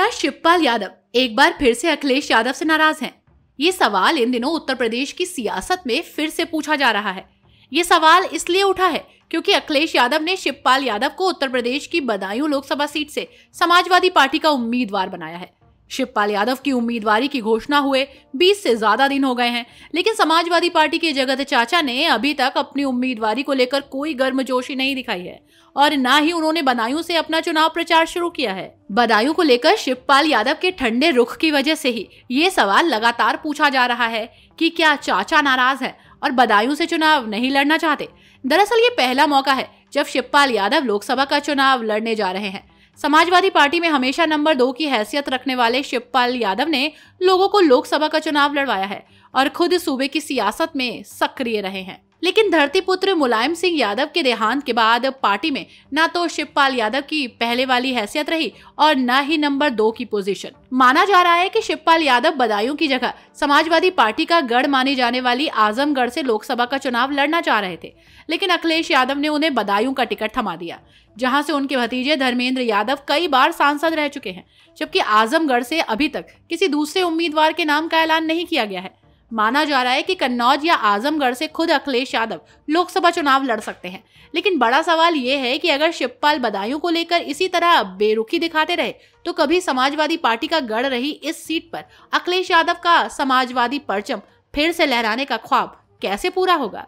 क्या शिवपाल यादव एक बार फिर से अखिलेश यादव से नाराज हैं? ये सवाल इन दिनों उत्तर प्रदेश की सियासत में फिर से पूछा जा रहा है ये सवाल इसलिए उठा है क्योंकि अखिलेश यादव ने शिवपाल यादव को उत्तर प्रदेश की बदायूं लोकसभा सीट से समाजवादी पार्टी का उम्मीदवार बनाया है शिवपाल यादव की उम्मीदवारी की घोषणा हुए 20 से ज्यादा दिन हो गए हैं लेकिन समाजवादी पार्टी के जगत चाचा ने अभी तक अपनी उम्मीदवारी को लेकर कोई गर्मजोशी नहीं दिखाई है और ना ही उन्होंने बदायूं से अपना चुनाव प्रचार शुरू किया है बदायूं को लेकर शिवपाल यादव के ठंडे रुख की वजह से ही ये सवाल लगातार पूछा जा रहा है कि क्या चाचा नाराज है और बदायूं से चुनाव नहीं लड़ना चाहते दरअसल ये पहला मौका है जब शिवपाल यादव लोकसभा का चुनाव लड़ने जा रहे हैं समाजवादी पार्टी में हमेशा नंबर दो की हैसियत रखने वाले शिवपाल यादव ने लोगों को लोकसभा का चुनाव लड़वाया है और खुद सूबे की सियासत में सक्रिय रहे हैं लेकिन धरती पुत्र मुलायम सिंह यादव के देहांत के बाद पार्टी में न तो शिवपाल यादव की पहले वाली हैसियत रही और न ही नंबर दो की पोजीशन माना जा रहा है कि शिवपाल यादव बदायूं की जगह समाजवादी पार्टी का गढ़ माने जाने वाली आजमगढ़ से लोकसभा का चुनाव लड़ना चाह रहे थे लेकिन अखिलेश यादव ने उन्हें बदायूं का टिकट थमा दिया जहां से उनके भतीजे धर्मेंद्र यादव कई बार सांसद रह चुके हैं जबकि आजमगढ़ से अभी तक किसी दूसरे उम्मीदवार के नाम का ऐलान नहीं किया गया है माना जा रहा है कि कन्नौज या आजमगढ़ से खुद अखिलेश यादव लोकसभा चुनाव लड़ सकते हैं लेकिन बड़ा सवाल ये है कि अगर शिवपाल बदायूं को लेकर इसी तरह बेरुखी दिखाते रहे तो कभी समाजवादी पार्टी का गढ़ रही इस सीट पर अखिलेश यादव का समाजवादी परचम फिर से लहराने का ख्वाब कैसे पूरा होगा